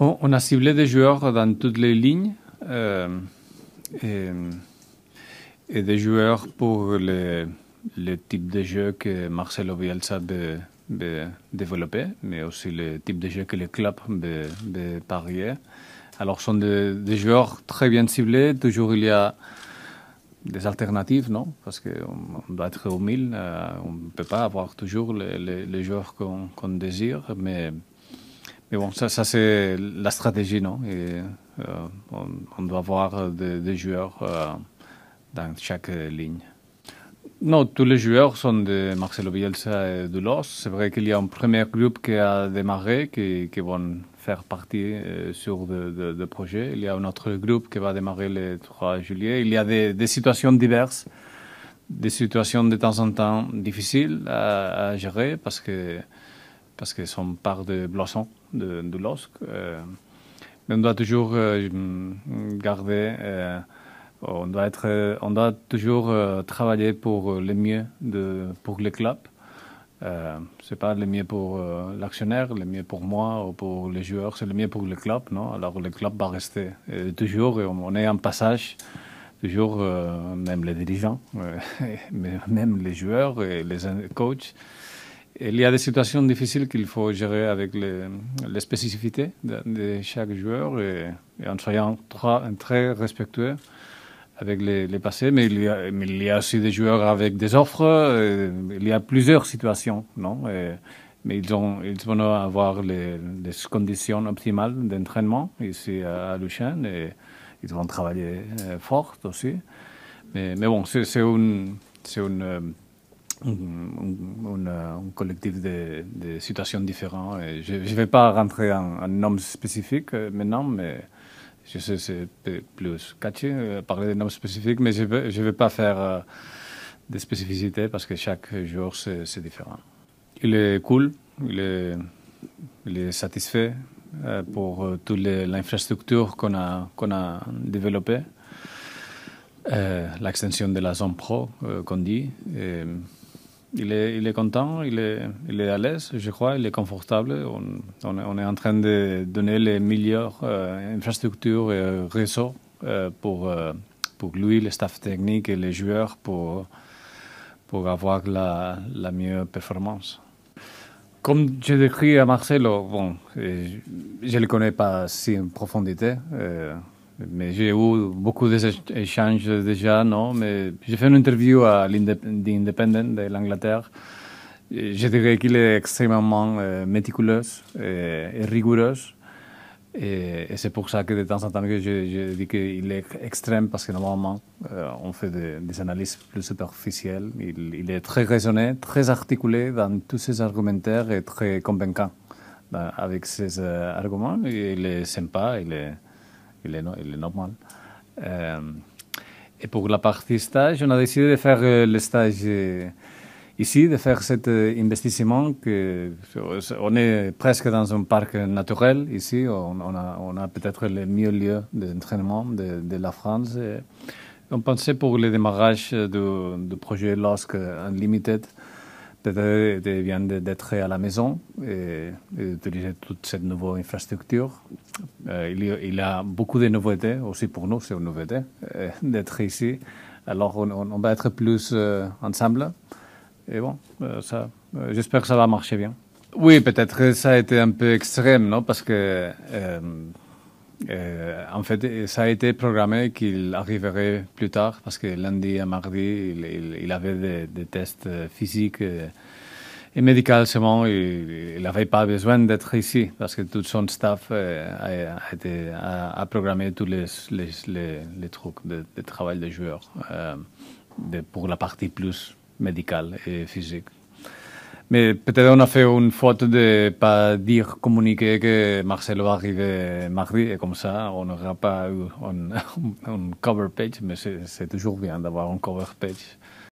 on a ciblé des joueurs dans toutes les lignes. Euh, et, des joueurs pour le, type de jeu que Marcelo Bielsa veut, mais aussi le type de jeu que le club veut, parier. Alors, ce sont des, joueurs très bien ciblés. Toujours, il y a des alternatives, non Parce qu'on doit être humble. Euh, on ne peut pas avoir toujours les, joueurs qu'on désire, mais mais bon, ça, c'est la stratégie, non Et, euh, on, doit avoir euh, des, joueurs euh, dans chaque ligne. Non, tous les joueurs sont de Marcelo Bielsa et de l'OS. C'est vrai qu'il y a un premier groupe qui a démarré, qui, qui vont faire partie sur de, projets. Il y a un autre groupe qui va démarrer le 3 juillet. Il y a des, situations diverses, des situations de temps en temps difficiles à, gérer parce que parce qu'ils sont par de blessons de, de l'osc. Euh. mais on doit toujours euh, garder, euh, on, doit être, on doit toujours travailler pour le mieux de, pour le club. Ce n'est pas le mieux pour l'actionnaire, le mieux pour moi ou pour les joueurs, c'est le mieux pour le club, non Alors le club va rester toujours, et on, est en passage, toujours, même les dirigeants, mais même les joueurs et les coachs. Il y a des situations difficiles qu'il faut gérer avec les, spécificités de, chaque joueur et, en soyant très respectueux avec les, passés. Mais il, y a, il, aussi des joueurs avec des offres. Euh, il y a plusieurs situations, non Mais ils, ont, ils vont avoir les, conditions optimales d'entraînement ici à, à et ils vont travailler euh, fort aussi. Mais, mais bon, c'est une. C'est une un, un, euh, collectif de, situations différentes. Et je ne vais pas rentrer en, en nom spécifique euh, maintenant, mais je sais c'est plus catchy euh, parler de noms spécifiques, mais je ne vais, pas faire des spécificités parce que chaque jour, c'est différent. Il est cool, il est, satisfait pour toute l'infrastructure qu'on a, qu'on a développée. l'extension de la zone pro, qu'on dit. Et il est, content, il est, il est à l'aise, je crois, il est confortable. On, est en train de donner les meilleures euh, infrastructures et euh, réseaux euh, pour, pour lui, le staff technique et les joueurs pour, pour avoir la, meilleure performance. Comme j'ai décrit à Marcelo, bon, je ne le connais pas si en profondité mais j'ai eu beaucoup d'échanges déjà, non Mais j'ai fait une interview à l'Independent de l'Angleterre. Je dirais qu'il est extrêmement euh, méticuleux et, rigoureux. Et, c'est pour ça que de temps en temps, je, dis qu'il est extrême parce que normalement, euh, on fait des, analyses plus superficielles. Il, il, est très raisonné, très articulé dans tous ses argumentaires et très convaincant euh, avec ses arguments. Il est sympa, il est il est, normal. et pour la partie stage, on a décidé de faire euh, le stage euh, ici, de faire cet euh, investissement. Que, on est presque dans un parc naturel ici. On, a, peut-être le meilleur lieu d'entraînement de, la France. on pensait pour le démarrage du, projet LOSC Unlimited, peut-être d'être à la maison et d'utiliser toute cette nouvelle infrastructure euh, il, il, a beaucoup de nouveautés, aussi pour nous, c'est une nouveauté euh, d'être ici. Alors, on, va être plus euh, ensemble. Et bon, j'espère que ça va marcher bien. Oui, peut-être ça a été un peu extrême, non Parce que, en fait, ça a été programmé qu'il arriverait plus tard, parce que lundi et mardi, il, avait des, des, tests physiques et médicalement, il n'avait pas besoin d'être ici parce que tout son staff euh, a, programmé tous les, les, trucs de, travail des joueurs euh, pour la partie plus médicale et physique. Mais peut-être on a fait une faute de pas dire, communiquer que Marcelo va arriver mardi et comme ça on n'aura pas eu une cover page, mais c'est toujours bien d'avoir un cover page